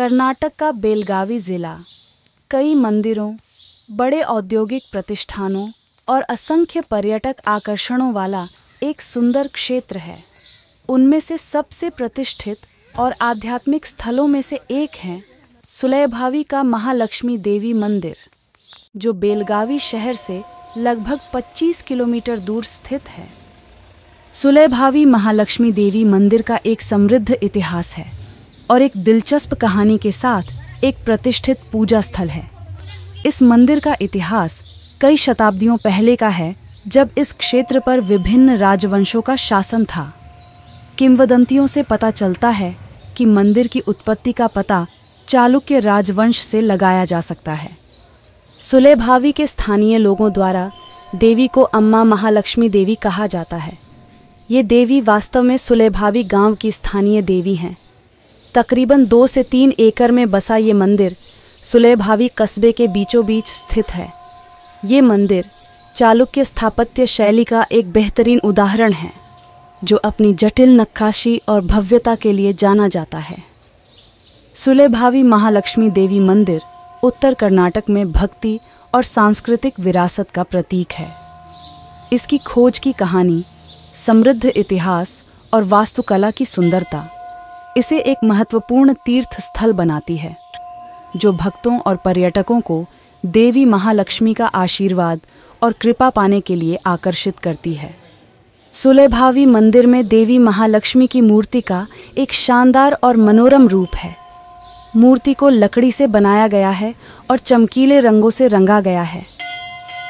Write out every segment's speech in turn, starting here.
कर्नाटक का बेलगावी ज़िला कई मंदिरों बड़े औद्योगिक प्रतिष्ठानों और असंख्य पर्यटक आकर्षणों वाला एक सुंदर क्षेत्र है उनमें से सबसे प्रतिष्ठित और आध्यात्मिक स्थलों में से एक है सुलयभावी का महालक्ष्मी देवी मंदिर जो बेलगावी शहर से लगभग 25 किलोमीटर दूर स्थित है सुलयभावी महालक्ष्मी देवी मंदिर का एक समृद्ध इतिहास है और एक दिलचस्प कहानी के साथ एक प्रतिष्ठित पूजा स्थल है इस मंदिर का इतिहास कई शताब्दियों पहले का है जब इस क्षेत्र पर विभिन्न राजवंशों का शासन था किंवदंतियों से पता चलता है कि मंदिर की उत्पत्ति का पता चालुक्य राजवंश से लगाया जा सकता है सुलेभावी के स्थानीय लोगों द्वारा देवी को अम्मा महालक्ष्मी देवी कहा जाता है ये देवी वास्तव में सुलेभावी गांव की स्थानीय देवी हैं तकरीबन दो से तीन एकड़ में बसा ये मंदिर सुलेभावी कस्बे के बीचों बीच स्थित है ये मंदिर चालुक्य स्थापत्य शैली का एक बेहतरीन उदाहरण है जो अपनी जटिल नक्काशी और भव्यता के लिए जाना जाता है सुलेभावी महालक्ष्मी देवी मंदिर उत्तर कर्नाटक में भक्ति और सांस्कृतिक विरासत का प्रतीक है इसकी खोज की कहानी समृद्ध इतिहास और वास्तुकला की सुंदरता इसे एक महत्वपूर्ण तीर्थ स्थल बनाती है जो भक्तों और पर्यटकों को देवी महालक्ष्मी का आशीर्वाद और कृपा पाने के लिए आकर्षित करती है सुलेभावी मंदिर में देवी महालक्ष्मी की मूर्ति का एक शानदार और मनोरम रूप है मूर्ति को लकड़ी से बनाया गया है और चमकीले रंगों से रंगा गया है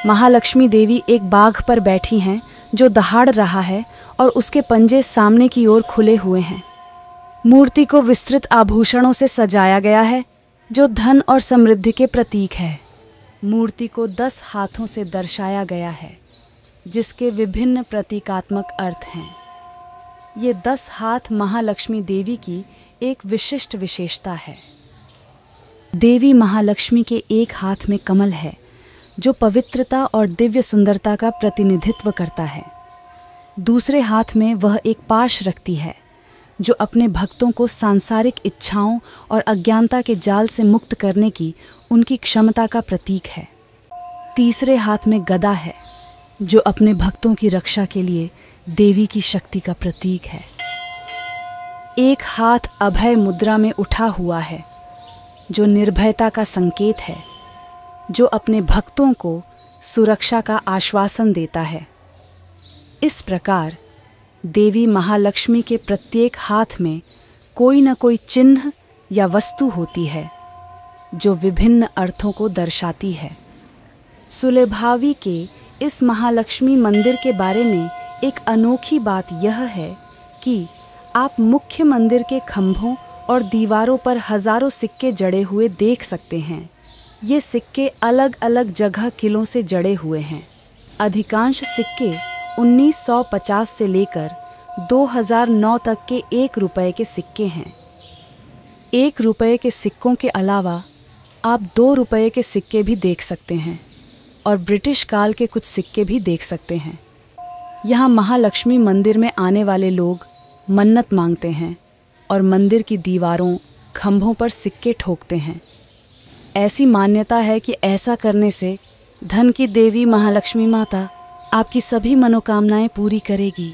महालक्ष्मी देवी एक बाघ पर बैठी हैं जो दहाड़ रहा है और उसके पंजे सामने की ओर खुले हुए हैं मूर्ति को विस्तृत आभूषणों से सजाया गया है जो धन और समृद्धि के प्रतीक है मूर्ति को दस हाथों से दर्शाया गया है जिसके विभिन्न प्रतीकात्मक अर्थ हैं ये दस हाथ महालक्ष्मी देवी की एक विशिष्ट विशेषता है देवी महालक्ष्मी के एक हाथ में कमल है जो पवित्रता और दिव्य सुंदरता का प्रतिनिधित्व करता है दूसरे हाथ में वह एक पाश रखती है जो अपने भक्तों को सांसारिक इच्छाओं और अज्ञानता के जाल से मुक्त करने की उनकी क्षमता का प्रतीक है तीसरे हाथ में गदा है जो अपने भक्तों की रक्षा के लिए देवी की शक्ति का प्रतीक है एक हाथ अभय मुद्रा में उठा हुआ है जो निर्भयता का संकेत है जो अपने भक्तों को सुरक्षा का आश्वासन देता है इस प्रकार देवी महालक्ष्मी के प्रत्येक हाथ में कोई न कोई चिन्ह या वस्तु होती है जो विभिन्न अर्थों को दर्शाती है सुलेभावी के इस महालक्ष्मी मंदिर के बारे में एक अनोखी बात यह है कि आप मुख्य मंदिर के खंभों और दीवारों पर हजारों सिक्के जड़े हुए देख सकते हैं ये सिक्के अलग अलग जगह किलों से जड़े हुए हैं अधिकांश सिक्के 1950 से लेकर 2009 तक के एक रुपए के सिक्के हैं एक रुपए के सिक्कों के अलावा आप दो रुपए के सिक्के भी देख सकते हैं और ब्रिटिश काल के कुछ सिक्के भी देख सकते हैं यहाँ महालक्ष्मी मंदिर में आने वाले लोग मन्नत मांगते हैं और मंदिर की दीवारों खंभों पर सिक्के ठोकते हैं ऐसी मान्यता है कि ऐसा करने से धन की देवी महालक्ष्मी माता आपकी सभी मनोकामनाएं पूरी करेगी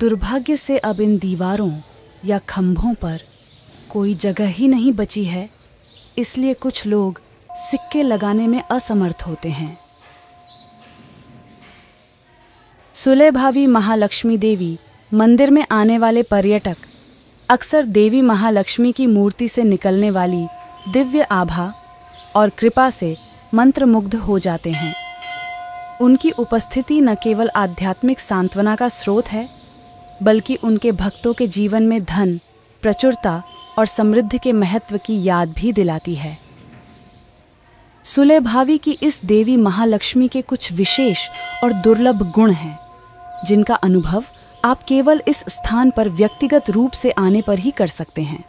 दुर्भाग्य से अब इन दीवारों या खंभों पर कोई जगह ही नहीं बची है इसलिए कुछ लोग सिक्के लगाने में असमर्थ होते हैं भावी महालक्ष्मी देवी मंदिर में आने वाले पर्यटक अक्सर देवी महालक्ष्मी की मूर्ति से निकलने वाली दिव्य आभा और कृपा से मंत्रमुग्ध हो जाते हैं उनकी उपस्थिति न केवल आध्यात्मिक सांत्वना का स्रोत है बल्कि उनके भक्तों के जीवन में धन प्रचुरता और समृद्धि के महत्व की याद भी दिलाती है सुलेभावी की इस देवी महालक्ष्मी के कुछ विशेष और दुर्लभ गुण हैं जिनका अनुभव आप केवल इस स्थान पर व्यक्तिगत रूप से आने पर ही कर सकते हैं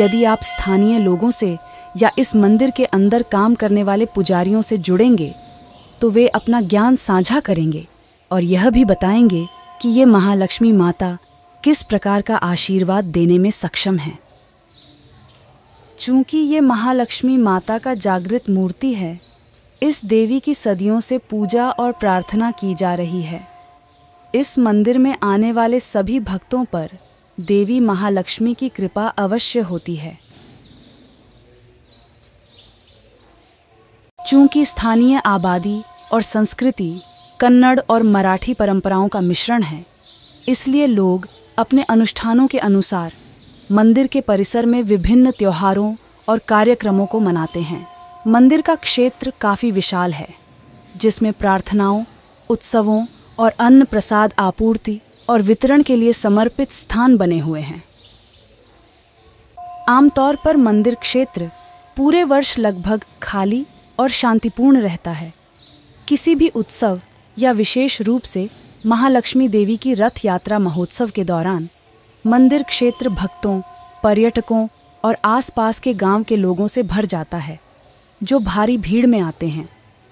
यदि आप स्थानीय लोगों से या इस मंदिर के अंदर काम करने वाले पुजारियों से जुड़ेंगे तो वे अपना ज्ञान साझा करेंगे और यह भी बताएंगे कि ये महालक्ष्मी माता किस प्रकार का आशीर्वाद देने में सक्षम है चूंकि ये महालक्ष्मी माता का जागृत मूर्ति है इस देवी की सदियों से पूजा और प्रार्थना की जा रही है इस मंदिर में आने वाले सभी भक्तों पर देवी महालक्ष्मी की कृपा अवश्य होती है चूंकि स्थानीय आबादी और संस्कृति कन्नड़ और मराठी परंपराओं का मिश्रण है इसलिए लोग अपने अनुष्ठानों के अनुसार मंदिर के परिसर में विभिन्न त्योहारों और कार्यक्रमों को मनाते हैं मंदिर का क्षेत्र काफ़ी विशाल है जिसमें प्रार्थनाओं उत्सवों और अन्न प्रसाद आपूर्ति और वितरण के लिए समर्पित स्थान बने हुए हैं आमतौर पर मंदिर क्षेत्र पूरे वर्ष लगभग खाली और शांतिपूर्ण रहता है किसी भी उत्सव या विशेष रूप से महालक्ष्मी देवी की रथ यात्रा महोत्सव के दौरान मंदिर क्षेत्र भक्तों पर्यटकों और आसपास के गांव के लोगों से भर जाता है जो भारी भीड़ में आते हैं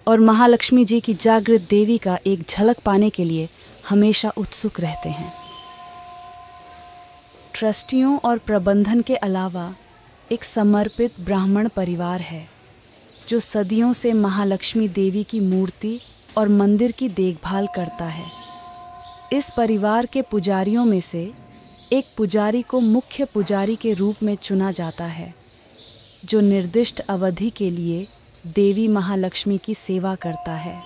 और महालक्ष्मी जी की जागृत देवी का एक झलक पाने के लिए हमेशा उत्सुक रहते हैं ट्रस्टियों और प्रबंधन के अलावा एक समर्पित ब्राह्मण परिवार है जो सदियों से महालक्ष्मी देवी की मूर्ति और मंदिर की देखभाल करता है इस परिवार के पुजारियों में से एक पुजारी को मुख्य पुजारी के रूप में चुना जाता है जो निर्दिष्ट अवधि के लिए देवी महालक्ष्मी की सेवा करता है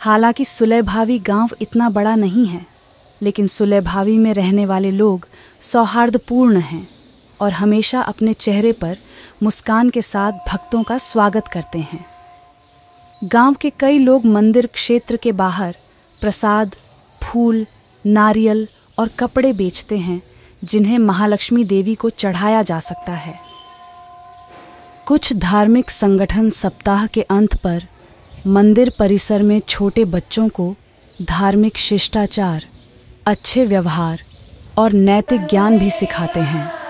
हालांकि सुलैभावी गांव इतना बड़ा नहीं है लेकिन सुलैभावी में रहने वाले लोग सौहार्दपूर्ण हैं और हमेशा अपने चेहरे पर मुस्कान के साथ भक्तों का स्वागत करते हैं गांव के कई लोग मंदिर क्षेत्र के बाहर प्रसाद फूल नारियल और कपड़े बेचते हैं जिन्हें महालक्ष्मी देवी को चढ़ाया जा सकता है कुछ धार्मिक संगठन सप्ताह के अंत पर मंदिर परिसर में छोटे बच्चों को धार्मिक शिष्टाचार अच्छे व्यवहार और नैतिक ज्ञान भी सिखाते हैं